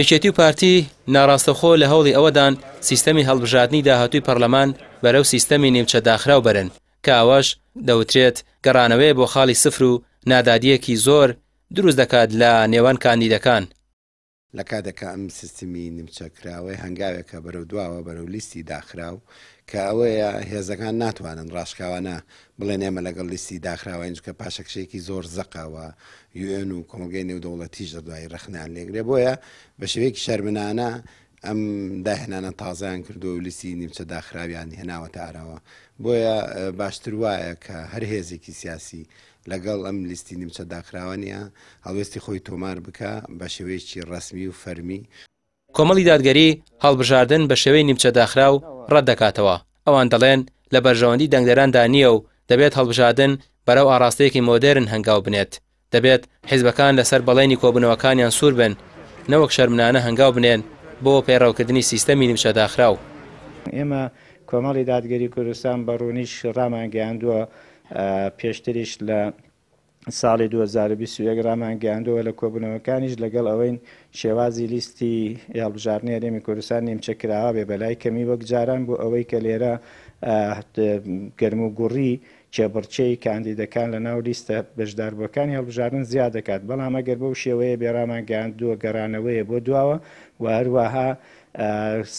یەکێتی و پارتی ناڕاستەخۆ لە هەوڵی ئەوەدان سیستەمی هەڵبژاتنی داهاتوی پەرلەمان بەرەو سیستەمی نیمچە داخراو بەرن کە ئەوەش دەوترێت گەڕانەوەی بۆ خاڵی سفر و نادادیەکی زۆر دروست دەکات لە نێوان کاندیدەکان لە کاتێکە ئەم سیستمی نیمچەکراوەی هەنگاوێکە بەرەو دواوە بەرەو لیستی داخراو کە ئەوەیە هێزەکان ناتوانن ڕاشکاوانە بڵێن ئێمە لەگەڵ لیستی داخراوە ئەنجکە پاشەکشێکی زۆر زەقاوە یUN و کۆمەلگەی نێودەوڵەتی ژەدوای رەخنان لێگرێ بۆیە بە شوەیەکی شەرمنانە ئەم داهێنانە تازایان کردو و لیسی نیمچە داخراویانی هێناوەتە ئاراوە بۆیە باشتر وایە کە هەر هێزێکی سیاسی لەگەڵ ئەم لیستی نیمچە داخراوانە هەڵوێستی خۆی تۆمار بکە بە شێوەیەکی ڕسمی و فەرمی کۆمەڵی دادگەری هەڵبژاردن بە شێوەی نیمچە داخرا و ڕەت دەکاتەوە ئەوان دەڵێن لە بەرژەوەندی دەنگدەراندا نییە و دەبێت هەڵبژاردن بەرەو ئاراستەیەکی مۆدرن هەنگاو بنێت دەبێت حیزبەکان لەسەر بەڵێنی کۆبنەوەکانیان سوور بن نەوەک شەرمانە هەنگاو بنێن بۆ پەیڕاوکردنی سیستەمی نیمچەداخراو ئێمە کۆمەڵی دادگەری کوردستان بە ڕوونیش ڕامانگەیاندووە پێشتریش لە ساڵی 2020 ڕامانگەیاندەوە لە کۆبوونەوەکانیش لەگەڵ ئەوەین شێوازی لیستی یاڵبژارنی هەرێمی کوردستان نیمچە کراوە بێ بەلای کەمی وەک جاران بۆ ئەوەی کە لێرە گەرم و گوڕی کێبڕچەی کاندیدەکان لە ناو لیستە بەشداربەکانی هەڵبژارن زیاد دەکات بەڵام ئەگەر بەو شێوەیە بێرامان گەیان دووە گەرانەوەیە بۆ دواوە و هەروەها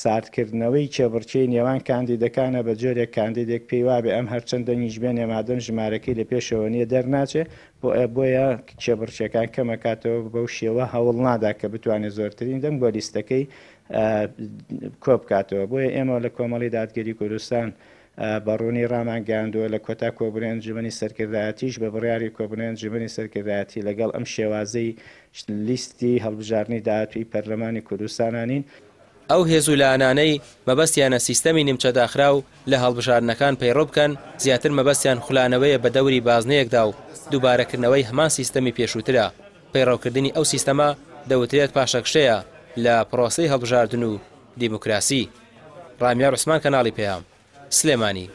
ساردکردنەوەی چێبڕچەی نێوان کاندیدەکانە بە جۆرێک کاندیدێک پێی وابێ ئەم هەرچەندە نیژبێ نێمادن ژمارەکەی لە پێشەوە نیە دەرناچێ بۆ بۆیە چێبڕچەکان کەمەکاتەوە بەو شێوە هەوڵ نادا کە بتوانێت زۆرترین دەم بۆ لیستەکەی کۆ بکاتەوە بۆیە ئێمە لە کۆمەڵی دادگەری کوردستان بەڕوونی ڕامانگەاندووە لە کۆتا کۆبرێن جوبنی سەرکردایەتیش بە بڕیاری کۆبنێن جوبنی سەرکردایەتی لەگەڵ ئەم شێوازەی لیستی هەڵبژارنی داهاتوی پەرلەمانی کوردستانانین. ئەو هێزولانانەی مەبەستیانە سیستەمی نیمچەداخرا و لە هەڵبژارنەکان پەیڕۆ بکەن زیاتر مەبەستیان خولانەوەیە بە دەوری بازنەیەکدا و دووبارەکردنەوەی هەمان سیستەمی پێشووترا پەیڕاوکردنی ئەو سیستەما دەوترێت پاشەکشەیە لە پرۆسی هەڵبژاردن و دیموکراسی ڕامیا ڕسمان کەناڵی پێیام سلێمانی